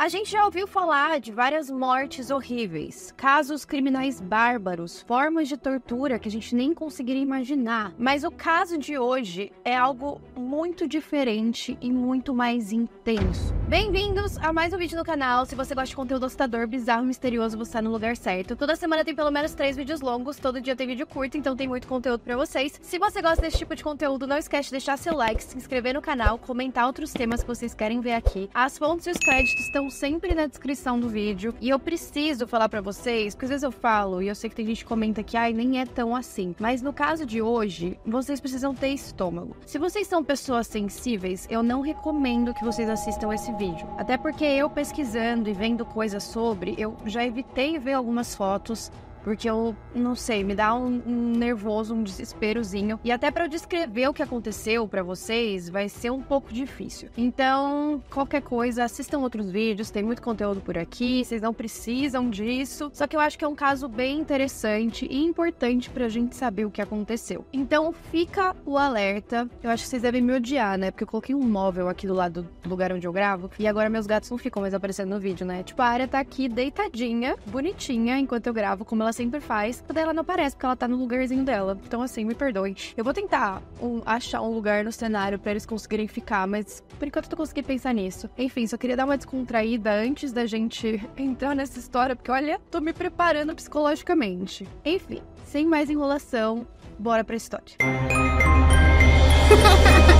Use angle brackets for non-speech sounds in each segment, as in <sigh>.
A gente já ouviu falar de várias mortes horríveis, casos criminais bárbaros, formas de tortura que a gente nem conseguiria imaginar. Mas o caso de hoje é algo muito diferente e muito mais intenso. Bem-vindos a mais um vídeo no canal. Se você gosta de conteúdo assustador, bizarro, misterioso, você está no lugar certo. Toda semana tem pelo menos três vídeos longos, todo dia tem vídeo curto, então tem muito conteúdo para vocês. Se você gosta desse tipo de conteúdo, não esquece de deixar seu like, se inscrever no canal, comentar outros temas que vocês querem ver aqui. As fontes e os créditos estão sempre na descrição do vídeo. E eu preciso falar para vocês, porque às vezes eu falo e eu sei que tem gente que comenta que ai, nem é tão assim. Mas no caso de hoje, vocês precisam ter estômago. Se vocês são pessoas sensíveis, eu não recomendo que vocês assistam esse vídeo. Até porque eu pesquisando e vendo coisas sobre, eu já evitei ver algumas fotos porque eu não sei, me dá um, um nervoso, um desesperozinho. E até para eu descrever o que aconteceu para vocês vai ser um pouco difícil. Então, qualquer coisa, assistam outros vídeos, tem muito conteúdo por aqui, vocês não precisam disso. Só que eu acho que é um caso bem interessante e importante pra gente saber o que aconteceu. Então, fica o alerta. Eu acho que vocês devem me odiar, né? Porque eu coloquei um móvel aqui do lado do lugar onde eu gravo e agora meus gatos não ficam mais aparecendo no vídeo, né? Tipo, a área tá aqui deitadinha, bonitinha, enquanto eu gravo, como ela ela sempre faz. Mas ela não aparece porque ela tá no lugarzinho dela. Então, assim, me perdoem. Eu vou tentar um, achar um lugar no cenário para eles conseguirem ficar, mas por enquanto eu tô conseguindo pensar nisso. Enfim, só queria dar uma descontraída antes da gente entrar nessa história, porque olha, tô me preparando psicologicamente. Enfim, sem mais enrolação, bora pra história. <laughs>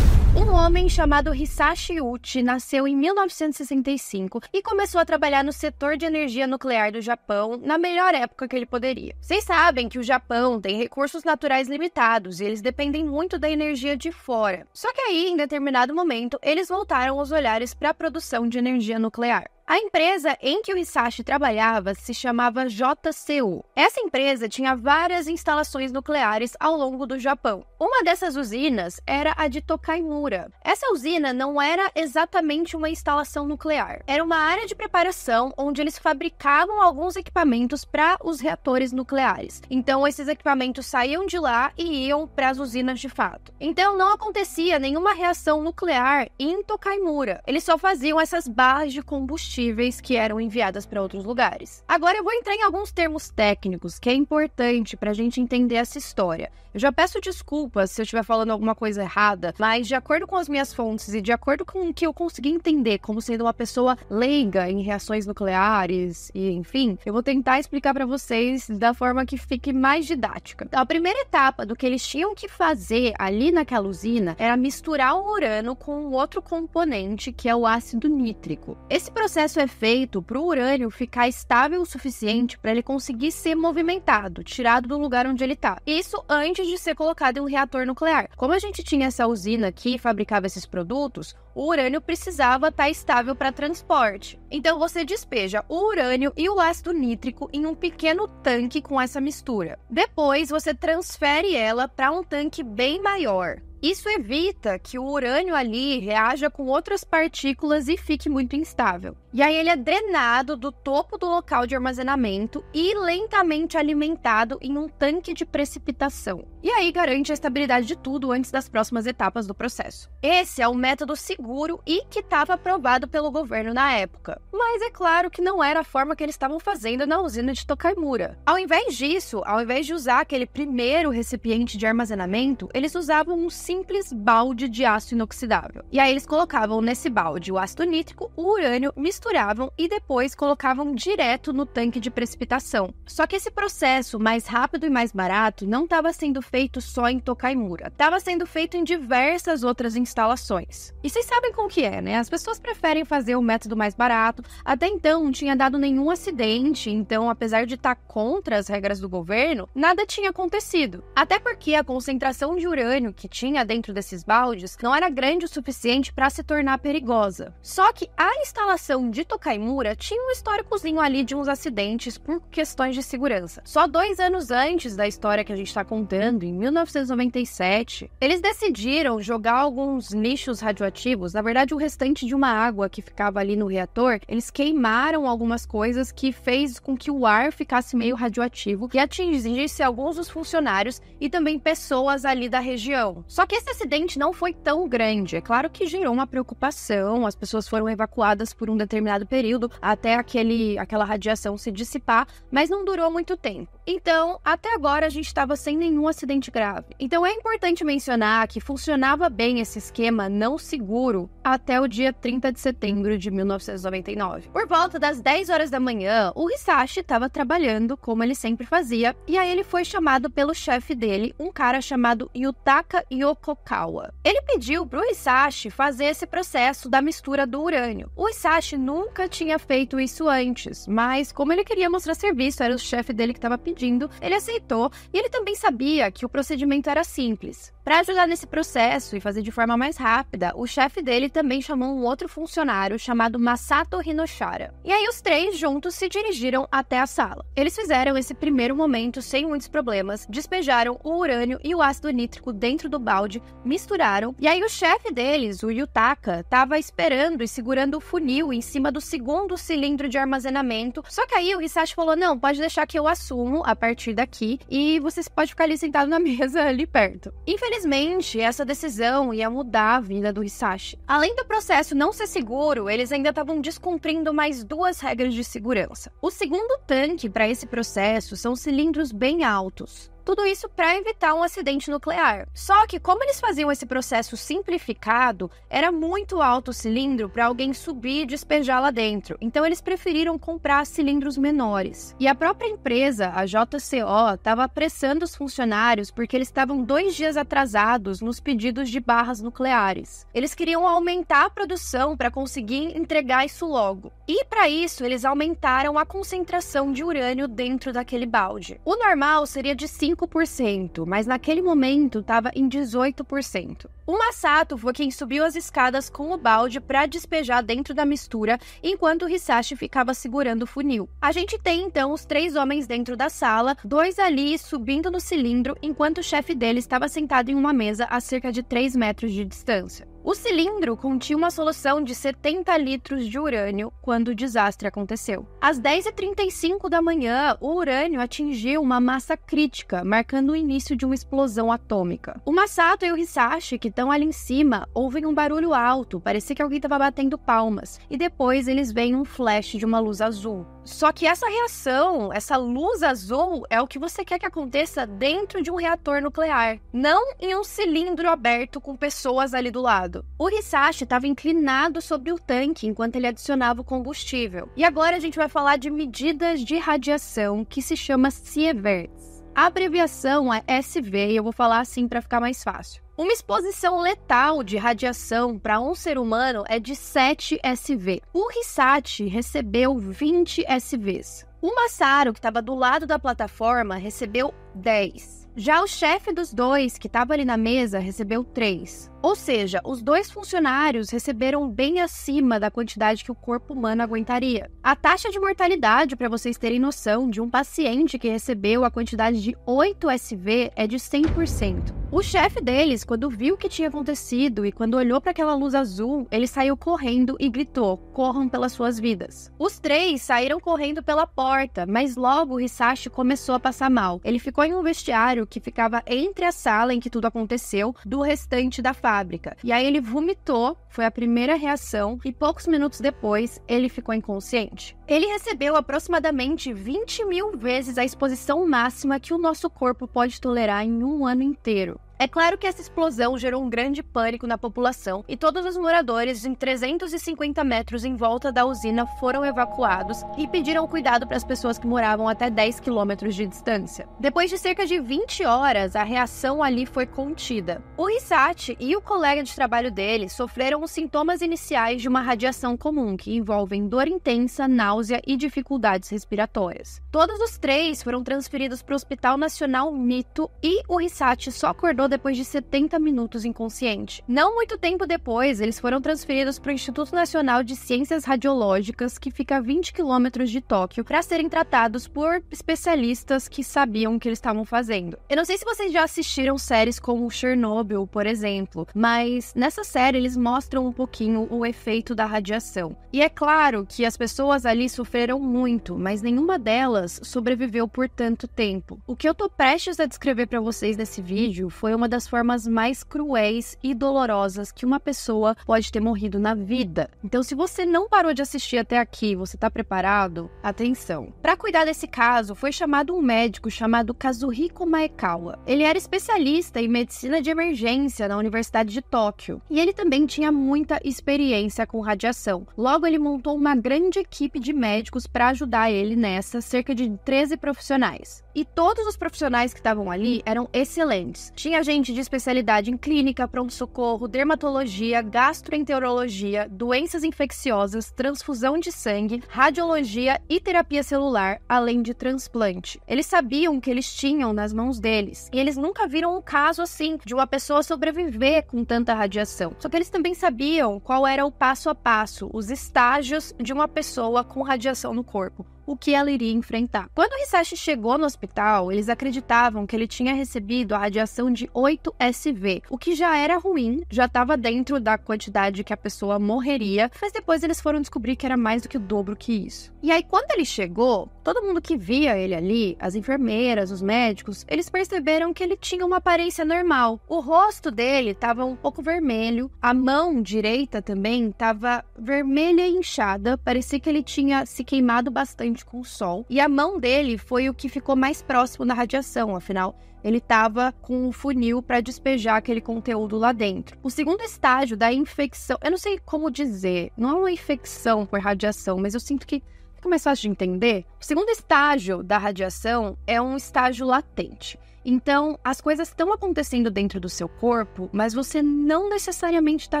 homem chamado Hisashi Uchi nasceu em 1965 e começou a trabalhar no setor de energia nuclear do Japão na melhor época que ele poderia. Vocês sabem que o Japão tem recursos naturais limitados e eles dependem muito da energia de fora. Só que aí, em determinado momento, eles voltaram os olhares para a produção de energia nuclear. A empresa em que o Hisashi trabalhava se chamava JCU. Essa empresa tinha várias instalações nucleares ao longo do Japão. Uma dessas usinas era a de Tokaimura. Essa usina não era exatamente uma instalação nuclear. Era uma área de preparação onde eles fabricavam alguns equipamentos para os reatores nucleares. Então esses equipamentos saíam de lá e iam para as usinas de fato. Então não acontecia nenhuma reação nuclear em Tokaimura. Eles só faziam essas barras de combustível combustíveis que eram enviadas para outros lugares. Agora eu vou entrar em alguns termos técnicos que é importante para a gente entender essa história. Eu já peço desculpas se eu estiver falando alguma coisa errada, mas de acordo com as minhas fontes e de acordo com o que eu consegui entender como sendo uma pessoa leiga em reações nucleares e enfim, eu vou tentar explicar para vocês da forma que fique mais didática. Então, a primeira etapa do que eles tinham que fazer ali naquela usina era misturar o urano com outro componente que é o ácido nítrico. Esse processo processo é feito para o urânio ficar estável o suficiente para ele conseguir ser movimentado, tirado do lugar onde ele está. Isso antes de ser colocado em um reator nuclear. Como a gente tinha essa usina que fabricava esses produtos, o urânio precisava estar tá estável para transporte. Então você despeja o urânio e o ácido nítrico em um pequeno tanque com essa mistura. Depois você transfere ela para um tanque bem maior, isso evita que o urânio ali reaja com outras partículas e fique muito instável. E aí ele é drenado do topo do local de armazenamento e lentamente alimentado em um tanque de precipitação e aí garante a estabilidade de tudo antes das próximas etapas do processo. Esse é o método seguro e que estava aprovado pelo governo na época. Mas é claro que não era a forma que eles estavam fazendo na usina de Tokaimura. Ao invés disso, ao invés de usar aquele primeiro recipiente de armazenamento, eles usavam um simples balde de aço inoxidável. E aí eles colocavam nesse balde o ácido nítrico, o urânio, misturavam e depois colocavam direto no tanque de precipitação. Só que esse processo mais rápido e mais barato não estava sendo feito só em Tokaimura, estava sendo feito em diversas outras instalações. E vocês sabem como que é, né? As pessoas preferem fazer o método mais barato. Até então não tinha dado nenhum acidente, então apesar de estar tá contra as regras do governo, nada tinha acontecido. Até porque a concentração de urânio que tinha dentro desses baldes não era grande o suficiente para se tornar perigosa. Só que a instalação de Tokaimura tinha um históricozinho ali de uns acidentes por questões de segurança. Só dois anos antes da história que a gente está contando, mundo, em 1997, eles decidiram jogar alguns lixos radioativos, na verdade o restante de uma água que ficava ali no reator, eles queimaram algumas coisas que fez com que o ar ficasse meio radioativo e atingisse alguns dos funcionários e também pessoas ali da região. Só que esse acidente não foi tão grande, é claro que gerou uma preocupação, as pessoas foram evacuadas por um determinado período até aquele, aquela radiação se dissipar, mas não durou muito tempo. Então, até agora a gente estava sem nenhum acidente acidente grave. Então é importante mencionar que funcionava bem esse esquema não seguro até o dia 30 de setembro de 1999. Por volta das 10 horas da manhã, o Hisashi estava trabalhando como ele sempre fazia, e aí ele foi chamado pelo chefe dele, um cara chamado Yutaka Yokokawa. Ele pediu para o Hisashi fazer esse processo da mistura do urânio. O Hisashi nunca tinha feito isso antes, mas como ele queria mostrar serviço, era o chefe dele que estava pedindo, ele aceitou e ele também sabia que que o procedimento era simples. Para ajudar nesse processo e fazer de forma mais rápida, o chefe dele também chamou um outro funcionário chamado Masato Hinoshara. E aí os três juntos se dirigiram até a sala. Eles fizeram esse primeiro momento sem muitos problemas, despejaram o urânio e o ácido nítrico dentro do balde, misturaram, e aí o chefe deles, o Yutaka, estava esperando e segurando o funil em cima do segundo cilindro de armazenamento. Só que aí o Hisashi falou: "Não, pode deixar que eu assumo a partir daqui e vocês podem ficar ali sentado na <laughs> mesa ali perto". Infelizmente, Infelizmente, essa decisão ia mudar a vida do Hisashi. Além do processo não ser seguro, eles ainda estavam descumprindo mais duas regras de segurança. O segundo tanque para esse processo são cilindros bem altos. Tudo isso para evitar um acidente nuclear. Só que, como eles faziam esse processo simplificado, era muito alto o cilindro para alguém subir e despejar lá dentro. Então, eles preferiram comprar cilindros menores. E a própria empresa, a JCO, estava apressando os funcionários porque eles estavam dois dias atrasados nos pedidos de barras nucleares. Eles queriam aumentar a produção para conseguir entregar isso logo. E, para isso, eles aumentaram a concentração de urânio dentro daquele balde. O normal seria de 5 5%, mas naquele momento estava em 18%. O Masato foi quem subiu as escadas com o balde para despejar dentro da mistura, enquanto Hisashi ficava segurando o funil. A gente tem então os três homens dentro da sala, dois ali subindo no cilindro, enquanto o chefe dele estava sentado em uma mesa a cerca de 3 metros de distância. O cilindro continha uma solução de 70 litros de urânio quando o desastre aconteceu. Às 10h35 da manhã, o urânio atingiu uma massa crítica, marcando o início de uma explosão atômica. O Masato e o Hisashi, que então ali em cima ouvem um barulho alto, parecia que alguém estava batendo palmas, e depois eles veem um flash de uma luz azul. Só que essa reação, essa luz azul, é o que você quer que aconteça dentro de um reator nuclear, não em um cilindro aberto com pessoas ali do lado. O Hisashi estava inclinado sobre o tanque enquanto ele adicionava o combustível. E agora a gente vai falar de medidas de radiação que se chama sieverts. A abreviação é SV e eu vou falar assim para ficar mais fácil. Uma exposição letal de radiação para um ser humano é de 7 SV. O Risat recebeu 20 SVs. O Massaro, que estava do lado da plataforma, recebeu 10. Já o chefe dos dois, que estava ali na mesa, recebeu 3. Ou seja, os dois funcionários receberam bem acima da quantidade que o corpo humano aguentaria. A taxa de mortalidade, para vocês terem noção, de um paciente que recebeu a quantidade de 8 SV é de 100%. O chefe deles, quando viu o que tinha acontecido e quando olhou para aquela luz azul, ele saiu correndo e gritou: corram pelas suas vidas. Os três saíram correndo pela porta, mas logo Hisashi começou a passar mal. Ele ficou em um vestiário que ficava entre a sala em que tudo aconteceu do restante da fábrica. E aí ele vomitou, foi a primeira reação, e poucos minutos depois ele ficou inconsciente. Ele recebeu aproximadamente 20 mil vezes a exposição máxima que o nosso corpo pode tolerar em um ano inteiro. É claro que essa explosão gerou um grande pânico na população e todos os moradores em 350 metros em volta da usina foram evacuados e pediram cuidado para as pessoas que moravam até 10 quilômetros de distância. Depois de cerca de 20 horas, a reação ali foi contida. O Rissati e o colega de trabalho dele sofreram os sintomas iniciais de uma radiação comum, que envolvem dor intensa, náusea e dificuldades respiratórias. Todos os três foram transferidos para o Hospital Nacional Mito e o Rissati só acordou depois de 70 minutos inconsciente. Não muito tempo depois, eles foram transferidos para o Instituto Nacional de Ciências Radiológicas, que fica a 20 quilômetros de Tóquio, para serem tratados por especialistas que sabiam o que eles estavam fazendo. Eu não sei se vocês já assistiram séries como Chernobyl, por exemplo, mas nessa série eles mostram um pouquinho o efeito da radiação. E é claro que as pessoas ali sofreram muito, mas nenhuma delas sobreviveu por tanto tempo. O que eu tô prestes a descrever para vocês nesse vídeo foi é uma das formas mais cruéis e dolorosas que uma pessoa pode ter morrido na vida. Então, se você não parou de assistir até aqui, você tá preparado? Atenção. Para cuidar desse caso, foi chamado um médico chamado Kazuhiko Maekawa. Ele era especialista em medicina de emergência na Universidade de Tóquio, e ele também tinha muita experiência com radiação. Logo, ele montou uma grande equipe de médicos para ajudar ele nessa, cerca de 13 profissionais. E todos os profissionais que estavam ali uhum. eram excelentes. Tinha gente de especialidade em clínica, pronto-socorro, dermatologia, gastroenterologia, doenças infecciosas, transfusão de sangue, radiologia e terapia celular, além de transplante. Eles sabiam o que eles tinham nas mãos deles. E eles nunca viram um caso assim de uma pessoa sobreviver com tanta radiação. Só que eles também sabiam qual era o passo a passo, os estágios de uma pessoa com radiação no corpo o que ela iria enfrentar. Quando Hisashi chegou no hospital, eles acreditavam que ele tinha recebido a radiação de 8 SV, o que já era ruim, já estava dentro da quantidade que a pessoa morreria, mas depois eles foram descobrir que era mais do que o dobro que isso. E aí, quando ele chegou, todo mundo que via ele ali, as enfermeiras, os médicos, eles perceberam que ele tinha uma aparência normal. O rosto dele estava um pouco vermelho, a mão direita também estava vermelha e inchada, parecia que ele tinha se queimado bastante intensidade com o sol. E a mão dele foi o que ficou mais próximo da radiação, afinal, ele estava com um funil para despejar aquele conteúdo lá dentro. O segundo estágio da infecção, eu não sei como dizer, não é uma infecção por radiação, mas eu sinto que fica mais fácil de entender. O segundo estágio da radiação é um estágio latente. Então, as coisas estão acontecendo dentro do seu corpo, mas você não necessariamente está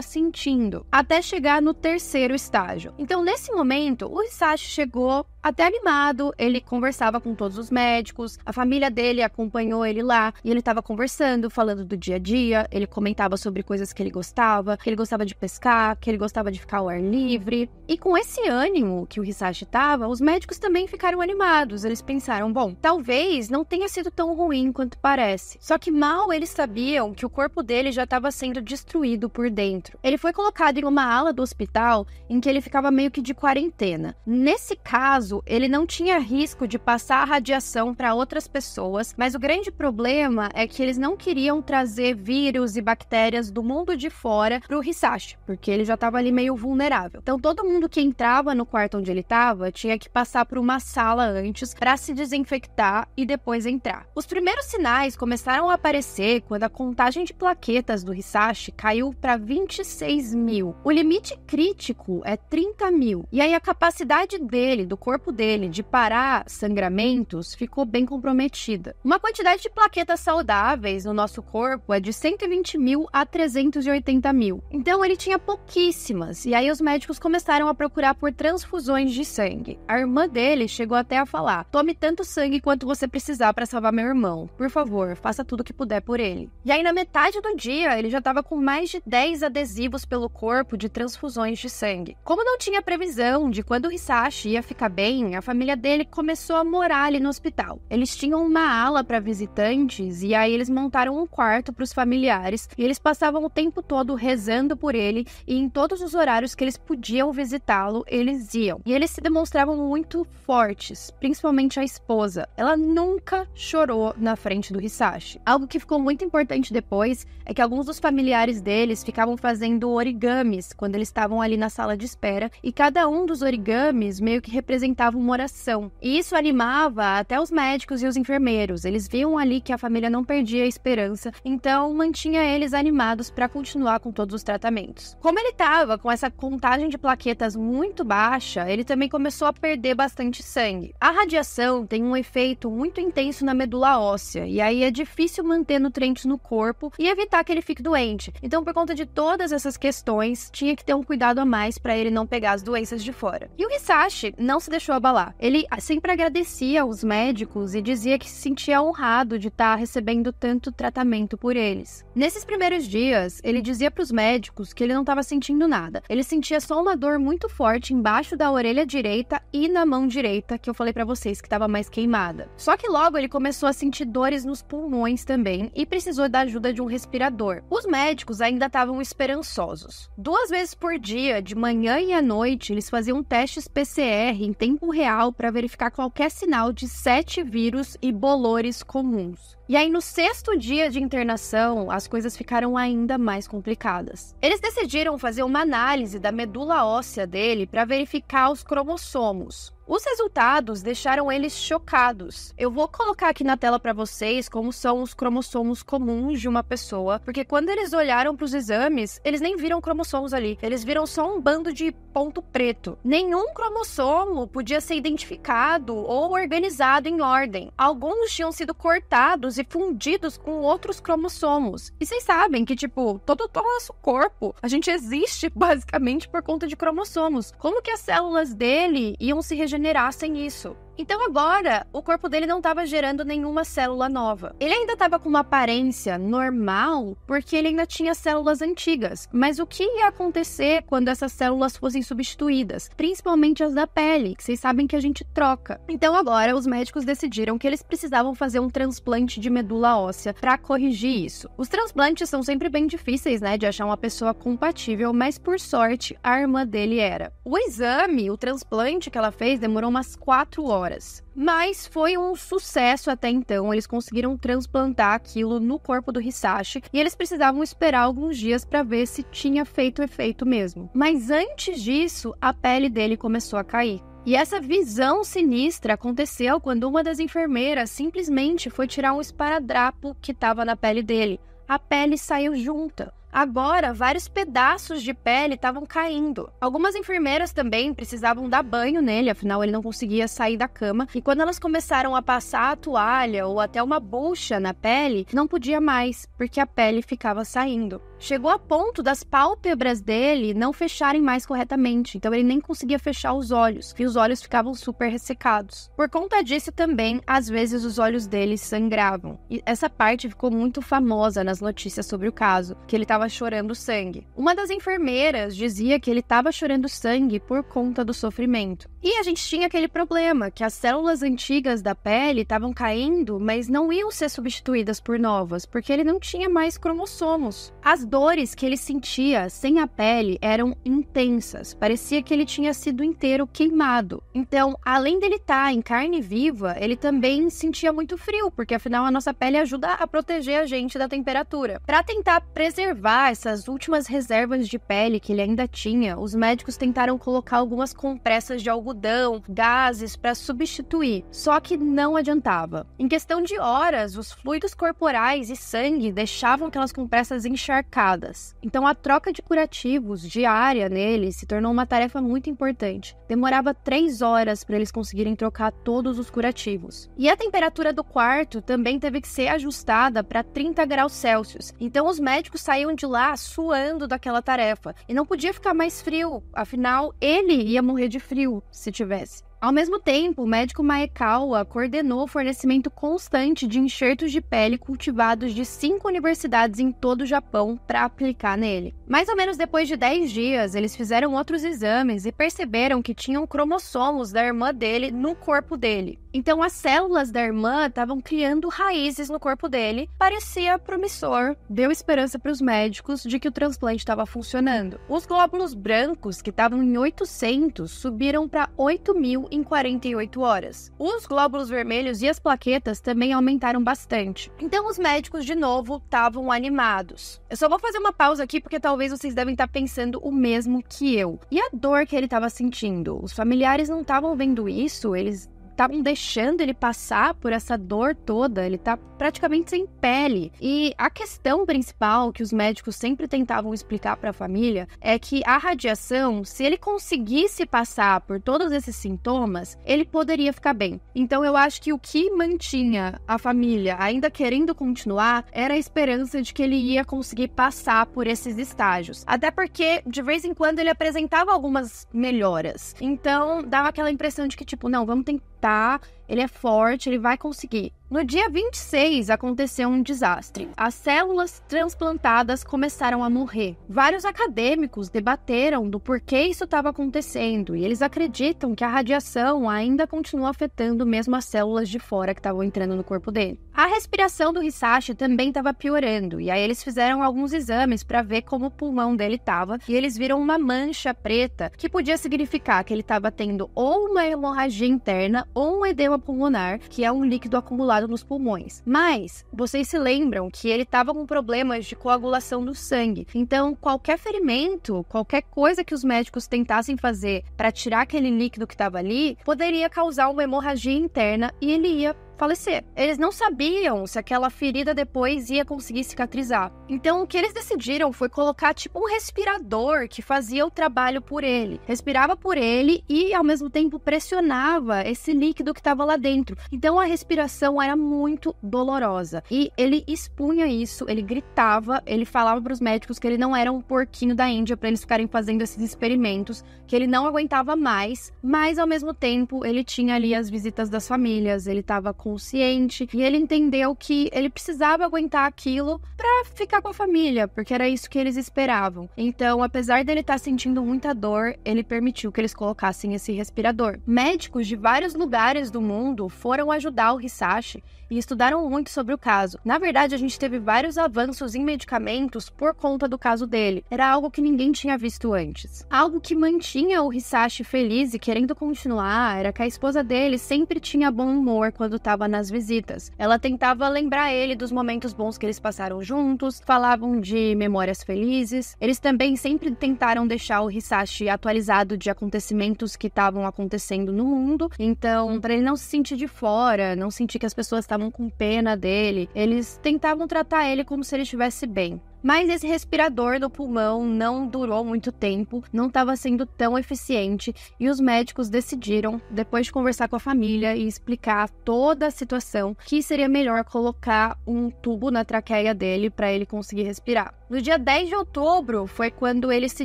sentindo, até chegar no terceiro estágio. Então, nesse momento, o Isashi chegou até animado, ele conversava com todos os médicos, a família dele acompanhou ele lá e ele estava conversando, falando do dia a dia, ele comentava sobre coisas que ele gostava, que ele gostava de pescar, que ele gostava de ficar ao ar livre. E com esse ânimo que o Hisashi estava, os médicos também ficaram animados. Eles pensaram, bom, talvez não tenha sido tão ruim quanto parece. Só que mal eles sabiam que o corpo dele já estava sendo destruído por dentro. Ele foi colocado em uma ala do hospital em que ele ficava meio que de quarentena. Nesse caso, caso, ele não tinha risco de passar a radiação para outras pessoas, mas o grande problema é que eles não queriam trazer vírus e bactérias do mundo de fora para o Hisashi, porque ele já estava ali meio vulnerável. Então todo mundo que entrava no quarto onde ele estava tinha que passar por uma sala antes para se desinfectar e depois entrar. Os primeiros sinais começaram a aparecer quando a contagem de plaquetas do Hisashi caiu para 26 mil. O limite crítico é 30 mil. E aí a capacidade dele, do corpo corpo dele de parar sangramentos ficou bem comprometida. Uma quantidade de plaquetas saudáveis no nosso corpo é de 120 mil a 380 mil. Então ele tinha pouquíssimas, e aí os médicos começaram a procurar por transfusões de sangue. A irmã dele chegou até a falar: tome tanto sangue quanto você precisar para salvar meu irmão. Por favor, faça tudo o que puder por ele. E aí, na metade do dia, ele já estava com mais de 10 adesivos pelo corpo de transfusões de sangue. Como não tinha previsão de quando o Hisashi ia ficar bem, a família dele começou a morar ali no hospital. Eles tinham uma ala para visitantes e aí eles montaram um quarto para os familiares e eles passavam o tempo todo rezando por ele e em todos os horários que eles podiam visitá-lo, eles iam. E eles se demonstravam muito fortes, principalmente a esposa. Ela nunca chorou na frente do Hisashi. Algo que ficou muito importante depois é que alguns dos familiares deles ficavam fazendo origamis quando eles estavam ali na sala de espera e cada um dos origamis meio que representava recitava uma oração. E isso animava até os médicos e os enfermeiros. Eles viam ali que a família não perdia a esperança, então mantinha eles animados para continuar com todos os tratamentos. Como ele estava com essa contagem de plaquetas muito baixa, ele também começou a perder bastante sangue. A radiação tem um efeito muito intenso na medula óssea, e aí é difícil manter nutrientes no corpo e evitar que ele fique doente. Então, por conta de todas essas questões, tinha que ter um cuidado a mais para ele não pegar as doenças de fora. E o Hisashi não se deixou deixou abalar. Ele ah, sempre agradecia os médicos e dizia que se sentia honrado de estar tá recebendo tanto tratamento por eles. Nesses primeiros dias, ele dizia para os médicos que ele não estava sentindo nada. Ele sentia só uma dor muito forte embaixo da orelha direita e na mão direita, que eu falei para vocês que estava mais queimada. Só que logo ele começou a sentir dores nos pulmões também e precisou da ajuda de um respirador. Os médicos ainda estavam esperançosos. Duas vezes por dia, de manhã e à noite, eles faziam testes PCR em tempo real para verificar qualquer sinal de sete vírus e bolores comuns. E aí, no sexto dia de internação, as coisas ficaram ainda mais complicadas. Eles decidiram fazer uma análise da medula óssea dele para verificar os cromossomos. Os resultados deixaram eles chocados. Eu vou colocar aqui na tela para vocês como são os cromossomos comuns de uma pessoa, porque quando eles olharam para os exames, eles nem viram cromossomos ali. Eles viram só um bando de ponto preto. Nenhum cromossomo podia ser identificado ou organizado em ordem. Alguns tinham sido cortados e fundidos com outros cromossomos. E vocês sabem que, tipo, todo o nosso corpo, a gente existe <laughs> basicamente por conta de cromossomos. Como que as células dele iam se regenerar sem isso? Então agora, o corpo dele não estava gerando nenhuma célula nova. Ele ainda estava com uma aparência normal, porque ele ainda tinha células antigas. Mas o que ia acontecer quando essas células fossem substituídas? Principalmente as da pele, que vocês sabem que a gente troca. Então agora, os médicos decidiram que eles precisavam fazer um transplante de medula óssea para corrigir isso. Os transplantes são sempre bem difíceis, né, de achar uma pessoa compatível, mas por sorte, a irmã dele era. O exame, o transplante que ela fez, demorou umas 4 horas horas. Mas foi um sucesso até então, eles conseguiram transplantar aquilo no corpo do Hisashi e eles precisavam esperar alguns dias para ver se tinha feito efeito mesmo. Mas antes disso, a pele dele começou a cair. E essa visão sinistra aconteceu quando uma das enfermeiras simplesmente foi tirar um esparadrapo que estava na pele dele. A pele saiu junta. Agora, vários pedaços de pele estavam caindo. Algumas enfermeiras também precisavam dar banho nele, afinal ele não conseguia sair da cama. E quando elas começaram a passar a toalha ou até uma bucha na pele, não podia mais, porque a pele ficava saindo chegou a ponto das pálpebras dele não fecharem mais corretamente, então ele nem conseguia fechar os olhos, e os olhos ficavam super ressecados. Por conta disso também, às vezes os olhos dele sangravam. E essa parte ficou muito famosa nas notícias sobre o caso, que ele estava chorando sangue. Uma das enfermeiras dizia que ele estava chorando sangue por conta do sofrimento. E a gente tinha aquele problema que as células antigas da pele estavam caindo, mas não iam ser substituídas por novas, porque ele não tinha mais cromossomos. As dores que ele sentia sem a pele eram intensas, parecia que ele tinha sido inteiro queimado. Então, além dele estar tá em carne viva, ele também sentia muito frio, porque afinal a nossa pele ajuda a proteger a gente da temperatura. Para tentar preservar essas últimas reservas de pele que ele ainda tinha, os médicos tentaram colocar algumas compressas de algodão algodão, gases para substituir, só que não adiantava. Em questão de horas, os fluidos corporais e sangue deixavam aquelas compressas encharcadas. Então a troca de curativos diária nele se tornou uma tarefa muito importante. Demorava três horas para eles conseguirem trocar todos os curativos. E a temperatura do quarto também teve que ser ajustada para 30 graus Celsius. Então os médicos saíam de lá suando daquela tarefa e não podia ficar mais frio, afinal ele ia morrer de frio se tivesse. Ao mesmo tempo, o médico Maekawa coordenou o fornecimento constante de enxertos de pele cultivados de cinco universidades em todo o Japão para aplicar nele. Mais ou menos depois de 10 dias, eles fizeram outros exames e perceberam que tinham cromossomos da irmã dele no corpo dele. Então as células da irmã estavam criando raízes no corpo dele, parecia promissor, deu esperança para os médicos de que o transplante estava funcionando. Os glóbulos brancos, que estavam em 800, subiram para 8 mil em 48 horas. Os glóbulos vermelhos e as plaquetas também aumentaram bastante. Então os médicos, de novo, estavam animados. Eu só vou fazer uma pausa aqui porque talvez vocês devem estar tá pensando o mesmo que eu. E a dor que ele estava sentindo? Os familiares não estavam vendo isso, eles estavam deixando ele passar por essa dor toda, ele tá praticamente sem pele. E a questão principal que os médicos sempre tentavam explicar para a família é que a radiação, se ele conseguisse passar por todos esses sintomas, ele poderia ficar bem. Então eu acho que o que mantinha a família ainda querendo continuar era a esperança de que ele ia conseguir passar por esses estágios. Até porque de vez em quando ele apresentava algumas melhoras. Então dava aquela impressão de que tipo, não, vamos tentar 答。ele é forte, ele vai conseguir. No dia 26 aconteceu um desastre. As células transplantadas começaram a morrer. Vários acadêmicos debateram do porquê isso estava acontecendo e eles acreditam que a radiação ainda continua afetando mesmo as células de fora que estavam entrando no corpo dele. A respiração do Hisashi também estava piorando e aí eles fizeram alguns exames para ver como o pulmão dele estava e eles viram uma mancha preta que podia significar que ele estava tendo ou uma hemorragia interna ou um edema pulmonar, que é um líquido acumulado nos pulmões. Mas vocês se lembram que ele estava com problemas de coagulação do sangue. Então, qualquer ferimento, qualquer coisa que os médicos tentassem fazer para tirar aquele líquido que estava ali, poderia causar uma hemorragia interna e ele ia falecer. Eles não sabiam se aquela ferida depois ia conseguir cicatrizar. Então, o que eles decidiram foi colocar tipo um respirador que fazia o trabalho por ele. Respirava por ele e ao mesmo tempo pressionava esse líquido que estava lá dentro. Então, a respiração era muito dolorosa. E ele expunha isso, ele gritava, ele falava para os médicos que ele não era um porquinho da Índia para eles ficarem fazendo esses experimentos, que ele não aguentava mais, mas ao mesmo tempo ele tinha ali as visitas das famílias, ele estava com consciente. E ele entendeu que ele precisava aguentar aquilo para ficar com a família, porque era isso que eles esperavam. Então, apesar dele estar tá sentindo muita dor, ele permitiu que eles colocassem esse respirador. Médicos de vários lugares do mundo foram ajudar o Hisashi e estudaram muito sobre o caso. Na verdade, a gente teve vários avanços em medicamentos por conta do caso dele. Era algo que ninguém tinha visto antes. Algo que mantinha o Hisashi feliz e querendo continuar era que a esposa dele sempre tinha bom humor quando estava nas visitas. Ela tentava lembrar ele dos momentos bons que eles passaram juntos, falavam de memórias felizes. Eles também sempre tentaram deixar o Hisashi atualizado de acontecimentos que estavam acontecendo no mundo. Então, uhum. para ele não se sentir de fora, não sentir que as pessoas estavam com pena dele, eles tentavam tratar ele como se ele estivesse bem. Mas esse respirador do pulmão não durou muito tempo, não estava sendo tão eficiente e os médicos decidiram, depois de conversar com a família e explicar toda a situação, que seria melhor colocar um tubo na traqueia dele para ele conseguir respirar. No dia 10 de outubro foi quando ele se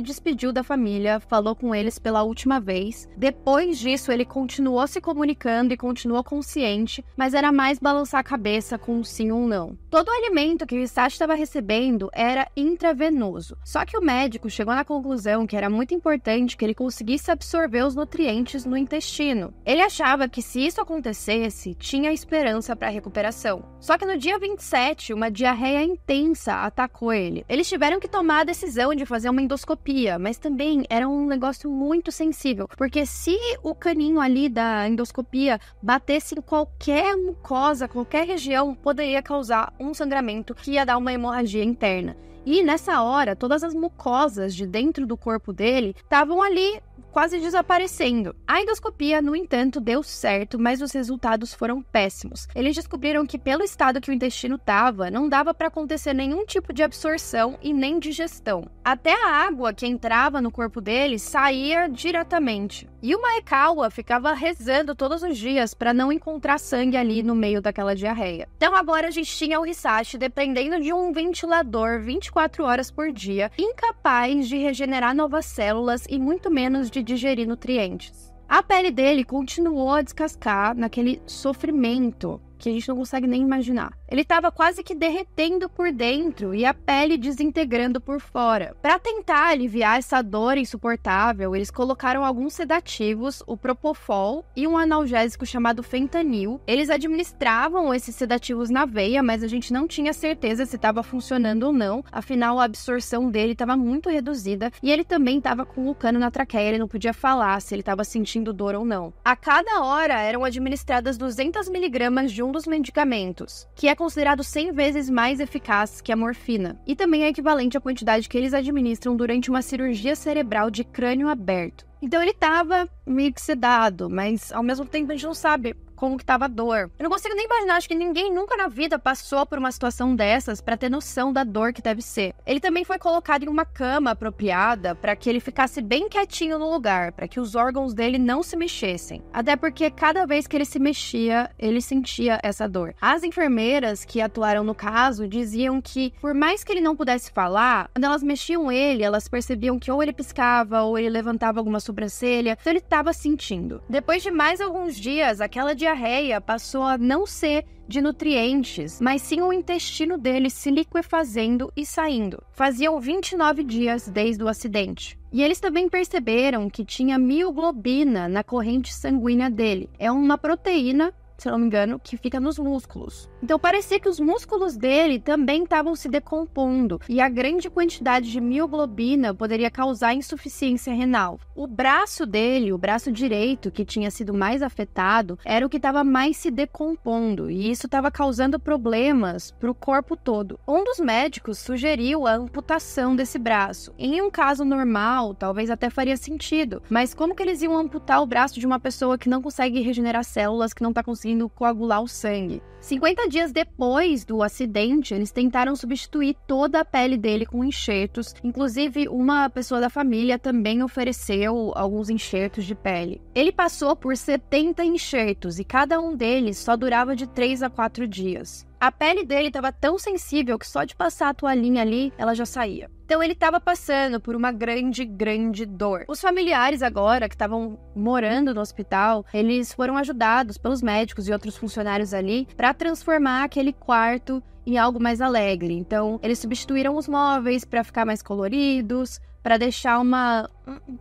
despediu da família, falou com eles pela última vez. Depois disso, ele continuou se comunicando e continuou consciente, mas era mais balançar a cabeça com um sim ou um não. Todo o alimento que o Hisashi estava recebendo era era intravenoso. Só que o médico chegou na conclusão que era muito importante que ele conseguisse absorver os nutrientes no intestino. Ele achava que se isso acontecesse, tinha esperança para recuperação. Só que no dia 27, uma diarreia intensa atacou ele. Eles tiveram que tomar a decisão de fazer uma endoscopia, mas também era um negócio muito sensível, porque se o caninho ali da endoscopia batesse em qualquer mucosa, qualquer região, poderia causar um sangramento que ia dar uma hemorragia interna. E nessa hora, todas as mucosas de dentro do corpo dele estavam ali quase desaparecendo. A endoscopia, no entanto, deu certo, mas os resultados foram péssimos. Eles descobriram que pelo estado que o intestino estava, não dava para acontecer nenhum tipo de absorção e nem digestão. Até a água que entrava no corpo dele saía diretamente. E o Maekawa ficava rezando todos os dias para não encontrar sangue ali no meio daquela diarreia. Então agora a gente tinha o Hisashi dependendo de um ventilador 24 horas por dia, incapaz de regenerar novas células e muito menos de digerir nutrientes. A pele dele continuou a descascar naquele sofrimento que a gente não consegue nem imaginar. Ele estava quase que derretendo por dentro e a pele desintegrando por fora. Para tentar aliviar essa dor insuportável, eles colocaram alguns sedativos, o propofol e um analgésico chamado fentanil. Eles administravam esses sedativos na veia, mas a gente não tinha certeza se estava funcionando ou não, afinal a absorção dele estava muito reduzida e ele também estava com o cano na traqueia, ele não podia falar se ele estava sentindo dor ou não. A cada hora eram administradas 200 miligramas de um um dos medicamentos, que é considerado 100 vezes mais eficaz que a morfina, e também é equivalente à quantidade que eles administram durante uma cirurgia cerebral de crânio aberto. Então ele estava meio que sedado, mas ao mesmo tempo a gente não sabe como que tava a dor. Eu não consigo nem imaginar, acho que ninguém nunca na vida passou por uma situação dessas para ter noção da dor que deve ser. Ele também foi colocado em uma cama apropriada para que ele ficasse bem quietinho no lugar, para que os órgãos dele não se mexessem. Até porque cada vez que ele se mexia, ele sentia essa dor. As enfermeiras que atuaram no caso diziam que, por mais que ele não pudesse falar, quando elas mexiam ele, elas percebiam que ou ele piscava ou ele levantava alguma sobrancelha, então ele tava sentindo. Depois de mais alguns dias, aquela dia diarreia passou a não ser de nutrientes, mas sim o intestino dele se liquefazendo e saindo. Faziam 29 dias desde o acidente. E eles também perceberam que tinha mioglobina na corrente sanguínea dele. É uma proteína se não me engano, que fica nos músculos. Então parecia que os músculos dele também estavam se decompondo e a grande quantidade de mioglobina poderia causar insuficiência renal. O braço dele, o braço direito, que tinha sido mais afetado, era o que estava mais se decompondo e isso estava causando problemas para o corpo todo. Um dos médicos sugeriu a amputação desse braço. Em um caso normal, talvez até faria sentido, mas como que eles iam amputar o braço de uma pessoa que não consegue regenerar células, que não está conseguindo conseguindo coagular o sangue. 50 dias depois do acidente, eles tentaram substituir toda a pele dele com enxertos. Inclusive, uma pessoa da família também ofereceu alguns enxertos de pele. Ele passou por 70 enxertos e cada um deles só durava de 3 a 4 dias. A pele dele estava tão sensível que só de passar a toalhinha ali, ela já saía. Então ele estava passando por uma grande, grande dor. Os familiares agora que estavam morando no hospital, eles foram ajudados pelos médicos e outros funcionários ali para transformar aquele quarto em algo mais alegre. Então, eles substituíram os móveis para ficar mais coloridos, para deixar uma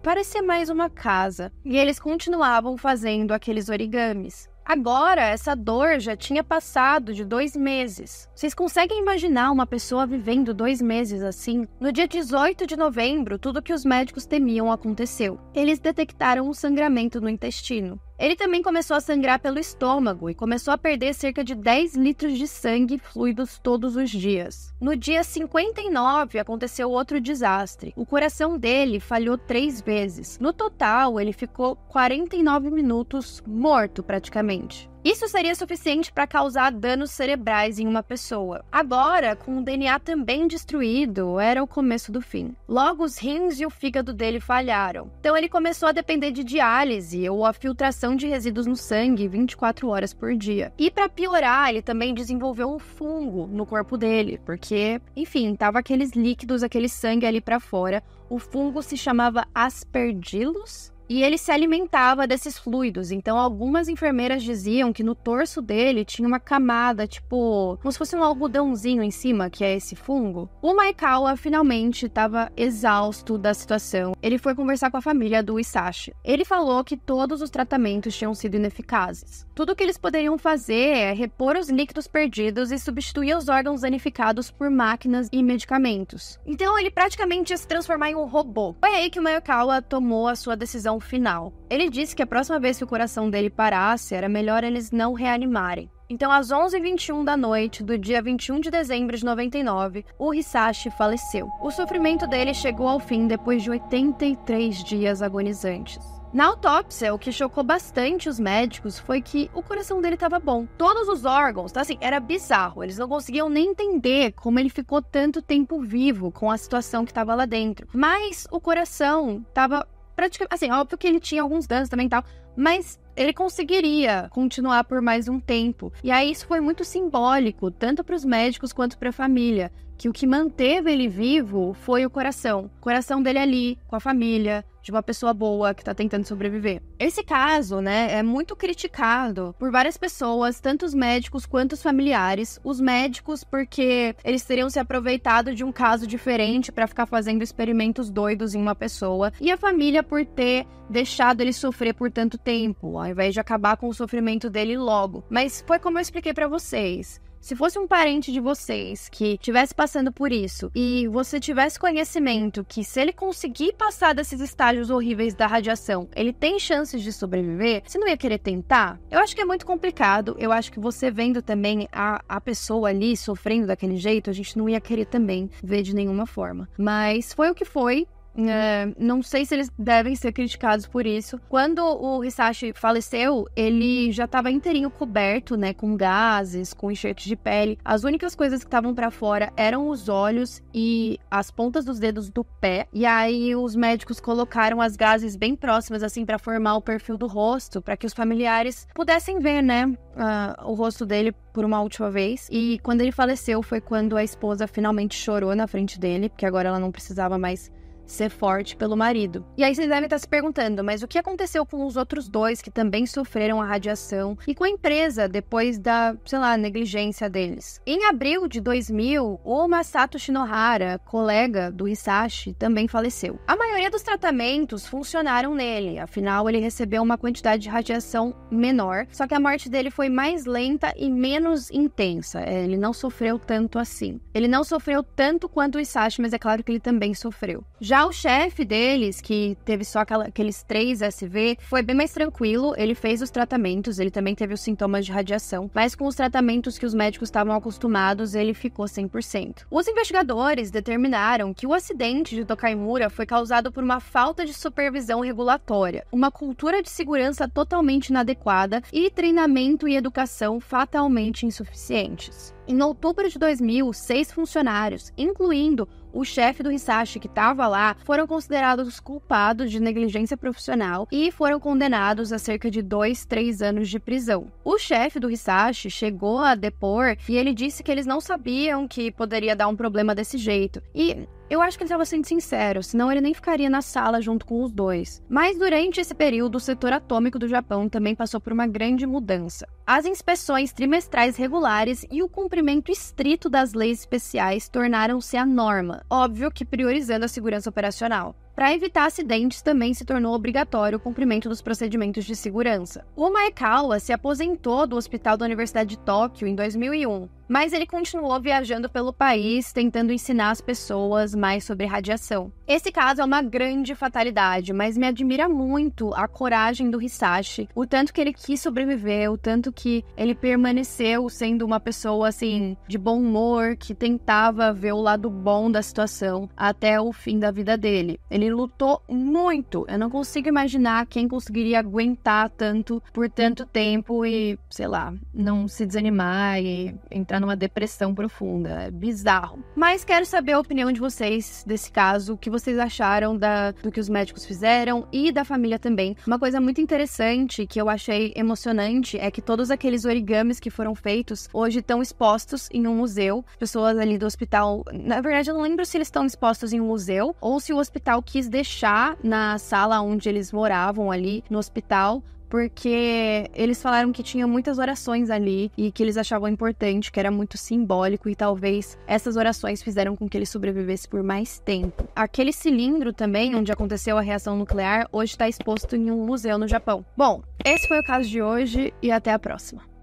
parecer mais uma casa. E eles continuavam fazendo aqueles origamis. Agora, essa dor já tinha passado de dois meses. Vocês conseguem imaginar uma pessoa vivendo dois meses assim? No dia 18 de novembro, tudo que os médicos temiam aconteceu. Eles detectaram um sangramento no intestino. Ele também começou a sangrar pelo estômago e começou a perder cerca de 10 litros de sangue fluidos todos os dias. No dia 59 aconteceu outro desastre. O coração dele falhou três vezes. No total, ele ficou 49 minutos morto praticamente. Isso seria suficiente para causar danos cerebrais em uma pessoa. Agora, com o DNA também destruído, era o começo do fim. Logo, os rins e o fígado dele falharam. Então, ele começou a depender de diálise ou a filtração de resíduos no sangue 24 horas por dia. E para piorar, ele também desenvolveu um fungo no corpo dele, porque, enfim, tava aqueles líquidos, aquele sangue ali para fora. O fungo se chamava aspergillus e ele se alimentava desses fluidos. Então, algumas enfermeiras diziam que no torso dele tinha uma camada, tipo, como se fosse um algodãozinho em cima, que é esse fungo. O Maikawa finalmente estava exausto da situação. Ele foi conversar com a família do Isashi. Ele falou que todos os tratamentos tinham sido ineficazes. Tudo que eles poderiam fazer é repor os líquidos perdidos e substituir os órgãos danificados por máquinas e medicamentos. Então, ele praticamente ia se transformar em um robô. Foi aí que o Maikawa tomou a sua decisão ao final. Ele disse que a próxima vez que o coração dele parasse, era melhor eles não reanimarem. Então, às 11h21 da noite do dia 21 de dezembro de 99, o Hisashi faleceu. O sofrimento dele chegou ao fim depois de 83 dias agonizantes. Na autópsia, o que chocou bastante os médicos foi que o coração dele estava bom. Todos os órgãos, tá assim, era bizarro. Eles não conseguiam nem entender como ele ficou tanto tempo vivo com a situação que estava lá dentro. Mas o coração estava praticamente. Assim, óbvio que ele tinha alguns danos também e tal, mas ele conseguiria continuar por mais um tempo. E aí isso foi muito simbólico, tanto para os médicos quanto para a família, que o que manteve ele vivo foi o coração. O coração dele ali, com a família, de uma pessoa boa que tá tentando sobreviver. Esse caso, né, é muito criticado por várias pessoas, tanto os médicos quanto os familiares. Os médicos, porque eles teriam se aproveitado de um caso diferente para ficar fazendo experimentos doidos em uma pessoa, e a família por ter deixado ele sofrer por tanto tempo, ao invés de acabar com o sofrimento dele logo. Mas foi como eu expliquei para vocês. Se fosse um parente de vocês que tivesse passando por isso e você tivesse conhecimento que se ele conseguir passar desses estágios horríveis da radiação, ele tem chances de sobreviver, você não ia querer tentar? Eu acho que é muito complicado. Eu acho que você vendo também a, a pessoa ali sofrendo daquele jeito, a gente não ia querer também ver de nenhuma forma. Mas foi o que foi. É, não sei se eles devem ser criticados por isso. Quando o Hisashi faleceu, ele já estava inteirinho coberto, né, com gases, com enxerto de pele. As únicas coisas que estavam para fora eram os olhos e as pontas dos dedos do pé. E aí os médicos colocaram as gases bem próximas, assim, para formar o perfil do rosto, para que os familiares pudessem ver, né, uh, o rosto dele por uma última vez. E quando ele faleceu foi quando a esposa finalmente chorou na frente dele, porque agora ela não precisava mais ser forte pelo marido. E aí vocês devem estar se perguntando, mas o que aconteceu com os outros dois que também sofreram a radiação e com a empresa depois da, sei lá, negligência deles? Em abril de 2000, o Masato Shinohara, colega do Hisashi, também faleceu. A maioria dos tratamentos funcionaram nele, afinal ele recebeu uma quantidade de radiação menor, só que a morte dele foi mais lenta e menos intensa. É, ele não sofreu tanto assim. Ele não sofreu tanto quanto o Hisashi, mas é claro que ele também sofreu. Já já o chefe deles, que teve só aquela, aqueles três SV, foi bem mais tranquilo. Ele fez os tratamentos, ele também teve os sintomas de radiação, mas com os tratamentos que os médicos estavam acostumados, ele ficou 100%. Os investigadores determinaram que o acidente de Tokaimura foi causado por uma falta de supervisão regulatória, uma cultura de segurança totalmente inadequada e treinamento e educação fatalmente insuficientes. Em outubro de 2000, seis funcionários, incluindo o chefe do Hisashi que estava lá, foram considerados culpados de negligência profissional e foram condenados a cerca de dois, três anos de prisão. O chefe do Hisashi chegou a depor e ele disse que eles não sabiam que poderia dar um problema desse jeito. E eu acho que ele estava sendo sincero, senão ele nem ficaria na sala junto com os dois. Mas durante esse período, o setor atômico do Japão também passou por uma grande mudança. As inspeções trimestrais regulares e o cumprimento estrito das leis especiais tornaram-se a norma, óbvio que priorizando a segurança operacional. Para evitar acidentes, também se tornou obrigatório o cumprimento dos procedimentos de segurança. O Maekawa se aposentou do hospital da Universidade de Tóquio em 2001, mas ele continuou viajando pelo país, tentando ensinar as pessoas mais sobre radiação. Esse caso é uma grande fatalidade, mas me admira muito a coragem do Hisashi, o tanto que ele quis sobreviver, o tanto que ele permaneceu sendo uma pessoa assim de bom humor, que tentava ver o lado bom da situação até o fim da vida dele. Ele lutou muito. Eu não consigo imaginar quem conseguiria aguentar tanto por tanto tempo e, sei lá, não se desanimar e entrar entrar numa depressão profunda. É bizarro. Mas quero saber a opinião de vocês desse caso, o que vocês acharam da, do que os médicos fizeram e da família também. Uma coisa muito interessante que eu achei emocionante é que todos aqueles origamis que foram feitos hoje estão expostos em um museu. Pessoas ali do hospital. Na verdade, eu não lembro se eles estão expostos em um museu ou se o hospital quis deixar na sala onde eles moravam ali no hospital porque eles falaram que tinha muitas orações ali e que eles achavam importante, que era muito simbólico e talvez essas orações fizeram com que ele sobrevivesse por mais tempo. Aquele cilindro também, onde aconteceu a reação nuclear, hoje está exposto em um museu no Japão. Bom, esse foi o caso de hoje e até a próxima.